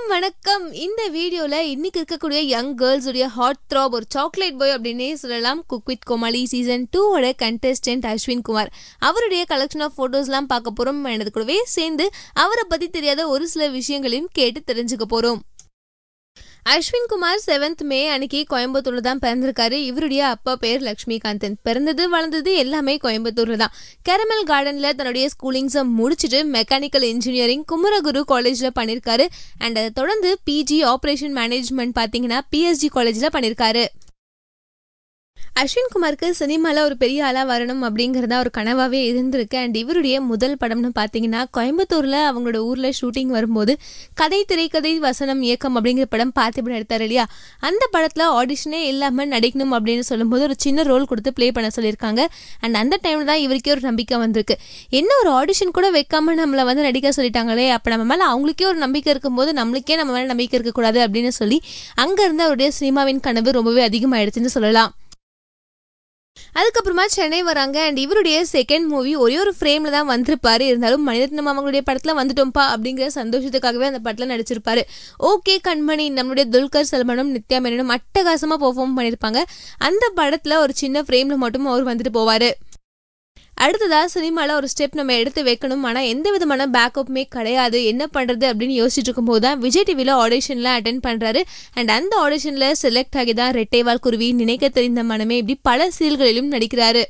வணக்கம் வணக்கம் இந்த வீடியோவில் இன்னைக்கு இருக்கக்கூடிய யங் கேர்ள்ஸுடைய ஹாட் த்ராப் ஒரு சாக்லேட் பாய் அப்படின்னே சொல்லலாம் குக் வித் கோமாளி சீசன் டூவோட கண்டெஸ்டன்ட் அஸ்வின் குமார் அவருடைய கலெக்ஷன் ஆஃப் ஃபோட்டோஸ்லாம் பார்க்க போகிறோம் எனது கூடவே சேர்ந்து அவரை பற்றி தெரியாத ஒரு சில விஷயங்களையும் கேட்டு தெரிஞ்சுக்க போகிறோம் அஸ்வின் குமார் செவன்த் மே அன்னைக்கு கோயம்புத்தூர்ல தான் பிறந்திருக்காரு இவருடைய அப்பா பேர் லக்ஷ்மிகாந்தன் பிறந்தது வளர்ந்தது எல்லாமே கோயம்புத்தூர்ல தான் கேரமல் கார்டன்ல தன்னுடைய ஸ்கூலிங்ஸை முடிச்சுட்டு மெக்கானிக்கல் இன்ஜினியரிங் குமரகுரு காலேஜ்ல பண்ணியிருக்காரு அண்ட் அதை தொடர்ந்து பிஜி ஆப்ரேஷன் மேனேஜ்மெண்ட் பார்த்தீங்கன்னா பிஎஸ்ஜி காலேஜ்ல பண்ணியிருக்காரு அஸ்வின் குமாருக்கு சினிமாவில் ஒரு பெரிய ஆளாக வரணும் அப்படிங்கிறதா ஒரு கனவாகவே இருந்திருக்கு அண்ட் இவருடைய முதல் படம்னு பார்த்தீங்கன்னா கோயம்புத்தூரில் அவங்களோட ஊரில் ஷூட்டிங் வரும்போது கதை திரைக்கதை வசனம் இயக்கம் அப்படிங்கிற படம் பார்த்து இப்படி எடுத்தார் இல்லையா அந்த படத்தில் ஆடிஷனே இல்லாமல் நடிக்கணும் அப்படின்னு சொல்லும்போது ஒரு சின்ன ரோல் கொடுத்து ப்ளே பண்ண சொல்லியிருக்காங்க அண்ட் அந்த டைமில் தான் இவருக்கே ஒரு நம்பிக்கை வந்திருக்கு என்ன ஒரு ஆடிஷன் கூட வைக்காமல் நம்மளை வந்து நடிக்க சொல்லிட்டாங்களே அப்போ நம்ம மேலே அவங்களுக்கே ஒரு நம்பிக்கை இருக்கும்போது நம்மளுக்கே நம்ம மேலே நம்பிக்கை இருக்கக்கூடாது அப்படின்னு சொல்லி அங்கேருந்து அவருடைய சினிமாவின் கனவு ரொம்பவே அதிகமாகிடுச்சுன்னு சொல்லலாம் அதுக்கப்புறமா சென்னை வராங்க அண்ட் இவருடைய செகண்ட் மூவி ஒரே ஒரு ஃப்ரேமில் தான் வந்திருப்பாரு இருந்தாலும் மணிரத்னம் அவங்களுடைய படத்தில் வந்துட்டோம்ப்பா அப்படிங்கிற சந்தோஷத்துக்காகவே அந்த படத்தில் நடிச்சிருப்பாரு ஓகே கண்மணி நம்மளுடைய துல்கர் சல்மானும் நித்யா மேனனும் அட்டகாசமாக பெர்ஃபார்ம் பண்ணியிருப்பாங்க அந்த படத்தில் ஒரு சின்ன ஃப்ரேமில் மட்டும் அவர் வந்துட்டு போவார் அடுத்ததாக சினிமாவில் ஒரு ஸ்டெப் நம்ம எடுத்து வைக்கணும் ஆனால் எந்த விதமான பேக்கப்புமே கிடையாது என்ன பண்ணுறது அப்படின்னு யோசிச்சுட்டு இருக்கும்போது தான் விஜய் டிவியில் ஆடிஷன்லாம் அட்டன் பண்ணுறாரு அண்ட் அந்த ஆடிஷனில் செலக்ட் ஆகி தான் ரெட்டைவால் குருவி நினைக்க தெரிந்த மனமே இப்படி பல சீல்களிலும் நடிக்கிறாரு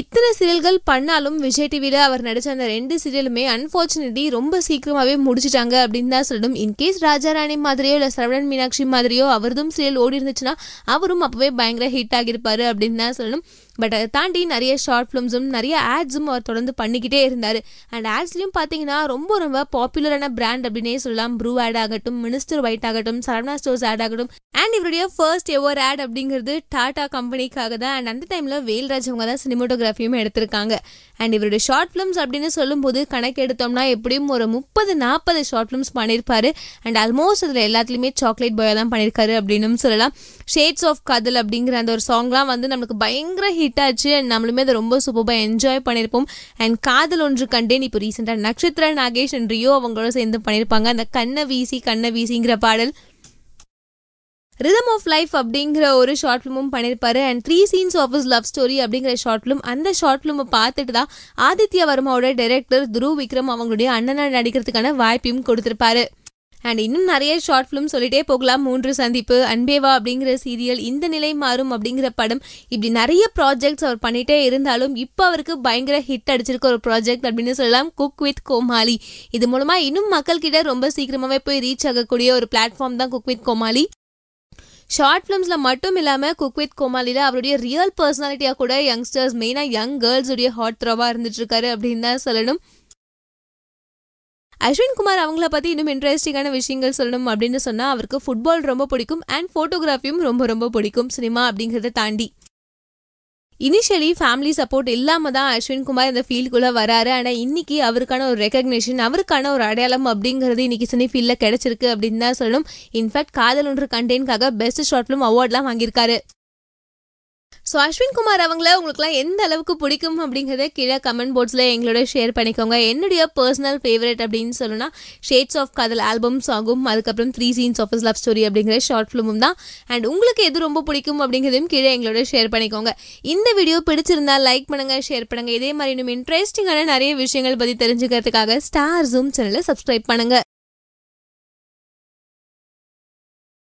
இத்தனை சீரியல்கள் பண்ணாலும் விஜய் டிவியில் அவர் நடித்த அந்த ரெண்டு சீரியலுமே அன்ஃபார்ச்சுனேட்லி ரொம்ப சீக்கிரமாகவே முடிச்சிட்டாங்க அப்படின்னு தான் சொல்லணும் இன்கேஸ் ராஜாராணி மாதிரியோ இல்லை சரவணன் மீனாட்சி மாதிரியோ அவரதும் சீரியல் ஓடி இருந்துச்சுன்னா அவரும் அப்போவே பயங்கர ஹிட் ஆகியிருப்பார் அப்படின்னு தான் சொல்லணும் பட் அதை தாண்டி நிறைய ஷார்ட் ஃபிலிம்ஸும் நிறைய ஆட்ஸும் அவர் தொடர்ந்து பண்ணிக்கிட்டே இருந்தார் அண்ட் ஆட்ஸ்லையும் பார்த்தீங்கன்னா ரொம்ப ரொம்ப பாப்புலரான பிராண்ட் அப்படின்னே சொல்லலாம் ப்ரூ ஆட் ஆகட்டும் மினிஸ்டர் ஒயிட் ஆகட்டும் சரவணா ஸ்டோர்ஸ் ஆட் ஆகட்டும் அண்ட் இவருடைய ஃபர்ஸ்ட் எவர் ஆட் அப்படிங்கிறது டாடா கம்பெனிக்காக தான் அண்ட் அந்த டைமில் வேல்ராஜ் அவங்க தான் சினிமோட்டோகிராஃபி ஃபோட்டோகிராஃபியும் எடுத்திருக்காங்க அண்ட் இவருடைய ஷார்ட் ஃபிலிம்ஸ் அப்படின்னு சொல்லும்போது கணக்கு எடுத்தோம்னா எப்படியும் ஒரு முப்பது நாற்பது ஷார்ட் ஃபிலிம்ஸ் பண்ணியிருப்பாரு அண்ட் ஆல்மோஸ்ட் அதில் எல்லாத்துலேயுமே சாக்லேட் பாயாக தான் பண்ணியிருக்காரு அப்படின்னு சொல்லலாம் ஷேட்ஸ் ஆஃப் காதல் அப்படிங்கிற அந்த ஒரு சாங்லாம் வந்து நம்மளுக்கு பயங்கர ஹிட் ஆச்சு அண்ட் நம்மளுமே அதை ரொம்ப சூப்பராக என்ஜாய் பண்ணியிருப்போம் அண்ட் காதல் ஒன்று கண்டேன் இப்போ ரீசெண்டாக நட்சத்திர நாகேஷ் அண்ட் ரியோ அவங்களோட சேர்ந்து பண்ணியிருப்பாங்க அந்த கண்ணை வீசி கண்ணை வீசிங்கிற பாடல் ரிதம் ஆஃப் லைஃப் அப்படிங்கிற ஒரு ஷார்ட் ஃபிலிமும் பண்ணியிருப்பாரு and three scenes of is love story அப்படிங்கிற ஷார்ட் ஃபிலிம் அந்த ஷார்ட் ஃபிலிமை பார்த்துட்டு தான் ஆதித்ய வர்மாவோட டைரக்டர் துருவ் விக்ரம் அவங்களுடைய அண்ணனை நடிக்கிறதுக்கான வாய்ப்பையும் கொடுத்துருப்பாரு அண்ட் இன்னும் நிறைய ஷார்ட் ஃபிலிம் சொல்லிட்டே போகலாம் மூன்று சந்திப்பு அன்பேவா அப்படிங்கிற சீரியல் இந்த நிலை மாறும் அப்படிங்கிற படம் இப்படி நிறைய ப்ராஜெக்ட்ஸ் அவர் பண்ணிகிட்டே இருந்தாலும் இப்போ அவருக்கு பயங்கர ஹிட் அடிச்சிருக்க ஒரு ப்ராஜெக்ட் அப்படின்னு சொல்லலாம் குக் வித் கோமாளி இது மூலமாக இன்னும் மக்கள்கிட்ட ரொம்ப சீக்கிரமாகவே போய் ரீச் ஆகக்கூடிய ஒரு பிளாட்ஃபார்ம் தான் குக் வித் கோமாளி ஷார்ட் ஃபிலிம்ஸில் மட்டும் இல்லாமல் குக் வித் கோமாலியில் அவருடைய ரியல் பர்சனாலிட்டியாக கூட யங்ஸ்டர்ஸ் மெயினாக யங் கேர்ள்ஸுடைய ஹாட் த்ரோவாக இருந்துட்டுருக்காரு அப்படின்னு தான் சொல்லணும் அஸ்வின் குமார் அவங்கள பற்றி இன்னும் இன்ட்ரெஸ்டிங்கான விஷயங்கள் சொல்லணும் அப்படின்னு சொன்னால் அவருக்கு ஃபுட்பால் ரொம்ப பிடிக்கும் அண்ட் ஃபோட்டோகிராஃபியும் ரொம்ப ரொம்ப பிடிக்கும் சினிமா அப்படிங்கிறத தாண்டி இனிஷியலி ஃபேமிலி சப்போர்ட் இல்லாமல் தான் அஸ்வின் குமார் இந்த ஃபீல்டுக்குள்ளே வராரு ஆனால் இன்னைக்கு அவருக்கான ஒரு ரெக்கக்னேஷன் அவருக்கான ஒரு அடையாளம் அப்படிங்கிறது இன்னைக்கு சினி ஃபீல்டில் கிடைச்சிருக்கு அப்படின்னு தான் சொல்லணும் இன்ஃபேக்ட் காதல் ஒன்று கண்டெயின்காக பெஸ்ட் ஷார்ட் ஃபிலிம் அவார்ட்லாம் வாங்கியிருக்காரு ஸோ அஸ்வின் குமார் அவங்கள உங்களுக்குலாம் எந்த அளவுக்கு பிடிக்கும் அப்படிங்கிறத கீழே கமெண்ட் போர்ட்ஸில் எங்களோட ஷேர் பண்ணிக்கோங்க என்னுடைய பர்சனல் ஃபேவரட் அப்படின்னு சொல்லணும்னா ஷேட்ஸ் ஆஃப் கதல் ஆல்பம் சாங்கும் அதுக்கப்புறம் three scenes of love story அப்படிங்கிற ஷார்ட் ஃபிலிமும் தான் அண்ட் உங்களுக்கு எது ரொம்ப பிடிக்கும் அப்படிங்கிறதையும் கீழே எங்களோட ஷேர் பண்ணிக்கோங்க இந்த வீடியோ பிடிச்சிருந்தால் லைக் பண்ணுங்கள் ஷேர் பண்ணுங்கள் இதே மாதிரி இன்னும் இன்ட்ரெஸ்டிங்கான நிறைய விஷயங்கள் பற்றி தெரிஞ்சுக்கிறதுக்காக ஸ்டார் ஜூம் சேனலை சப்ஸ்கிரைப் பண்ணுங்கள்